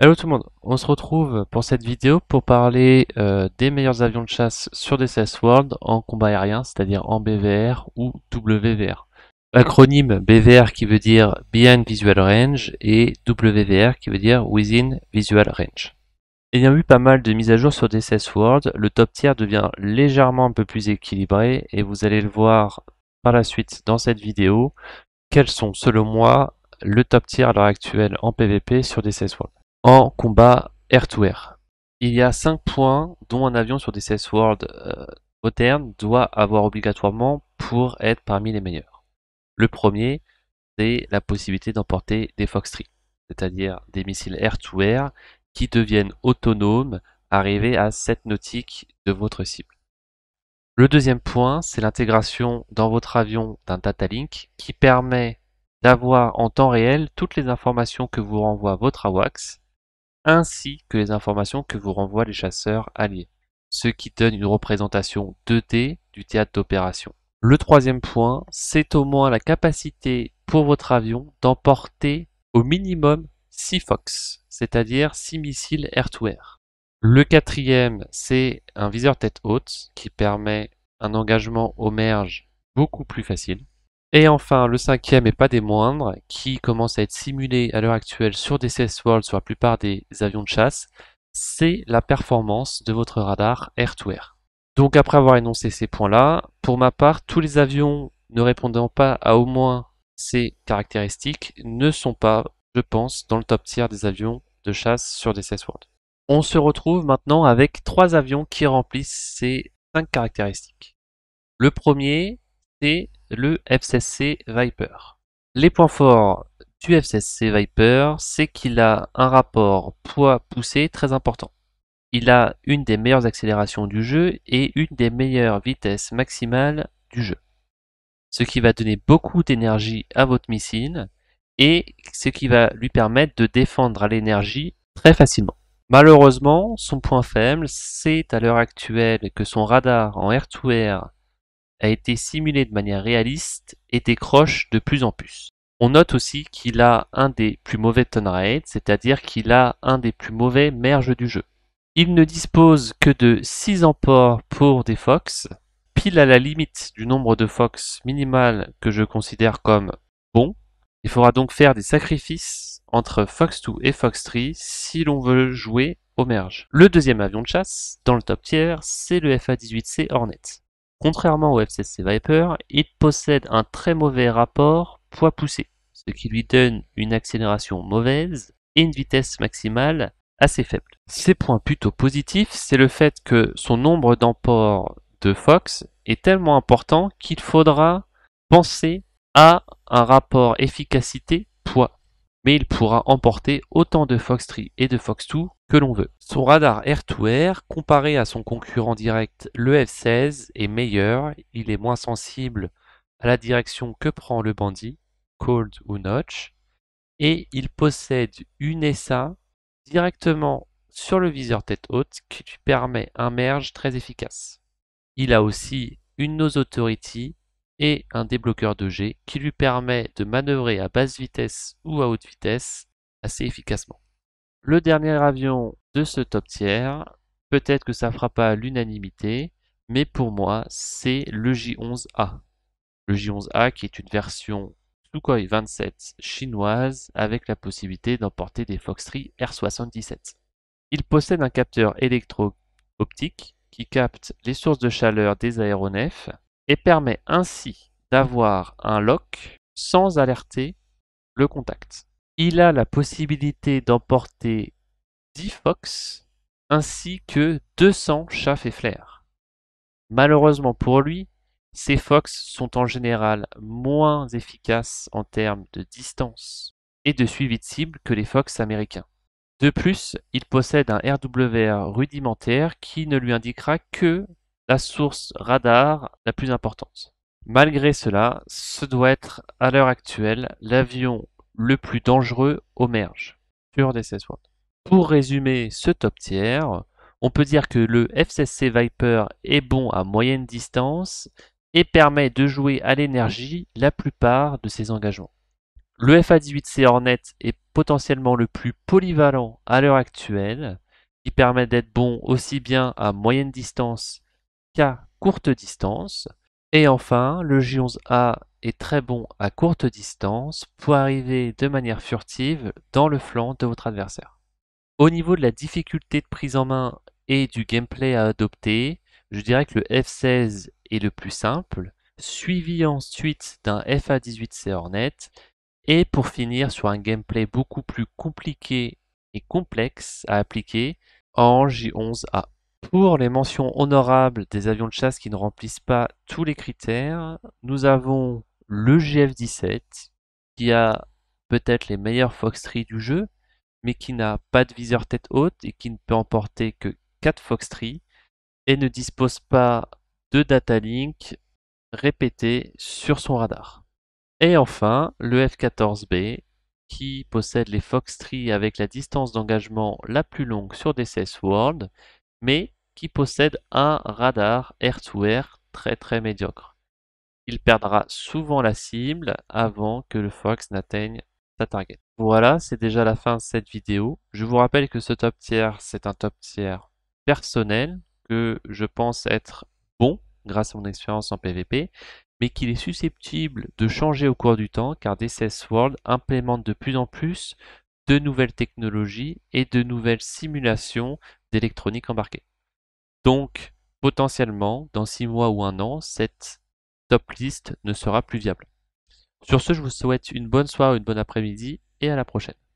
Hello tout le monde, on se retrouve pour cette vidéo pour parler euh, des meilleurs avions de chasse sur DCS World en combat aérien, c'est-à-dire en BVR ou WVR. Acronyme BVR qui veut dire Behind Visual Range et WVR qui veut dire Within Visual Range. Il a eu pas mal de mises à jour sur DCS World, le top tier devient légèrement un peu plus équilibré et vous allez le voir par la suite dans cette vidéo, quels sont selon moi le top tier à l'heure actuelle en PVP sur DCS World. En combat air-to-air, il y a cinq points dont un avion sur des World modernes euh, doit avoir obligatoirement pour être parmi les meilleurs. Le premier, c'est la possibilité d'emporter des fox cest c'est-à-dire des missiles air-to-air -air qui deviennent autonomes arrivés à 7 nautiques de votre cible. Le deuxième point, c'est l'intégration dans votre avion d'un data link qui permet d'avoir en temps réel toutes les informations que vous renvoie votre AWACS ainsi que les informations que vous renvoient les chasseurs alliés, ce qui donne une représentation 2D du théâtre d'opération. Le troisième point, c'est au moins la capacité pour votre avion d'emporter au minimum 6 Fox, c'est-à-dire 6 missiles air-to-air. Le quatrième, c'est un viseur tête haute qui permet un engagement au merge beaucoup plus facile. Et enfin, le cinquième et pas des moindres, qui commence à être simulé à l'heure actuelle sur DCS World sur la plupart des avions de chasse, c'est la performance de votre radar air-to-air. Donc après avoir énoncé ces points-là, pour ma part, tous les avions ne répondant pas à au moins ces caractéristiques ne sont pas, je pense, dans le top tiers des avions de chasse sur DCS World. On se retrouve maintenant avec trois avions qui remplissent ces cinq caractéristiques. Le premier, c'est le FCC Viper. Les points forts du FCC Viper, c'est qu'il a un rapport poids-poussée très important. Il a une des meilleures accélérations du jeu et une des meilleures vitesses maximales du jeu. Ce qui va donner beaucoup d'énergie à votre missile et ce qui va lui permettre de défendre à l'énergie très facilement. Malheureusement, son point faible, c'est à l'heure actuelle que son radar en air-to-air a été simulé de manière réaliste et décroche de plus en plus. On note aussi qu'il a un des plus mauvais turn c'est-à-dire qu'il a un des plus mauvais merges du jeu. Il ne dispose que de 6 emports pour des fox, pile à la limite du nombre de fox minimal que je considère comme bon. Il faudra donc faire des sacrifices entre Fox 2 et Fox 3 si l'on veut jouer au merge. Le deuxième avion de chasse dans le top tiers, c'est le FA-18C Hornet. Contrairement au FCC Viper, il possède un très mauvais rapport poids poussé ce qui lui donne une accélération mauvaise et une vitesse maximale assez faible. Ses points plutôt positifs, c'est le fait que son nombre d'emports de Fox est tellement important qu'il faudra penser à un rapport efficacité mais il pourra emporter autant de Fox3 et de Fox2 que l'on veut. Son radar air-to-air, comparé à son concurrent direct le F-16, est meilleur, il est moins sensible à la direction que prend le bandit, cold ou notch, et il possède une SA directement sur le viseur tête haute qui lui permet un merge très efficace. Il a aussi une nose authority et un débloqueur de G qui lui permet de manœuvrer à basse vitesse ou à haute vitesse assez efficacement. Le dernier avion de ce top tiers, peut-être que ça fera pas l'unanimité, mais pour moi c'est le J11A. Le J11A qui est une version Sukhoi 27 chinoise avec la possibilité d'emporter des Foxtree R77. Il possède un capteur électro-optique qui capte les sources de chaleur des aéronefs et permet ainsi d'avoir un lock sans alerter le contact. Il a la possibilité d'emporter 10 fox ainsi que 200 chats et flair. Malheureusement pour lui, ces fox sont en général moins efficaces en termes de distance et de suivi de cible que les fox américains. De plus, il possède un RWR rudimentaire qui ne lui indiquera que la source radar la plus importante. Malgré cela, ce doit être à l'heure actuelle l'avion le plus dangereux au merge sur des Pour résumer ce top tiers, on peut dire que le FCC Viper est bon à moyenne distance et permet de jouer à l'énergie la plupart de ses engagements. Le FA-18C Hornet est potentiellement le plus polyvalent à l'heure actuelle, qui permet d'être bon aussi bien à moyenne distance courte distance. Et enfin, le J11A est très bon à courte distance pour arriver de manière furtive dans le flanc de votre adversaire. Au niveau de la difficulté de prise en main et du gameplay à adopter, je dirais que le F16 est le plus simple, suivi ensuite d'un FA18C Hornet, et pour finir sur un gameplay beaucoup plus compliqué et complexe à appliquer en J11A. Pour les mentions honorables des avions de chasse qui ne remplissent pas tous les critères, nous avons le GF-17 qui a peut-être les meilleurs foxtries du jeu, mais qui n'a pas de viseur tête haute et qui ne peut emporter que 4 foxtries et ne dispose pas de data link répété sur son radar. Et enfin, le F-14B qui possède les foxtries avec la distance d'engagement la plus longue sur DCS World mais qui possède un radar air-to-air très très médiocre. Il perdra souvent la cible avant que le Fox n'atteigne sa target. Voilà, c'est déjà la fin de cette vidéo. Je vous rappelle que ce top tier, c'est un top tier personnel que je pense être bon grâce à mon expérience en PvP, mais qu'il est susceptible de changer au cours du temps car DCS World implémente de plus en plus de nouvelles technologies et de nouvelles simulations d'électronique embarquée. Donc, potentiellement, dans 6 mois ou un an, cette top list ne sera plus viable. Sur ce, je vous souhaite une bonne soirée, une bonne après-midi et à la prochaine.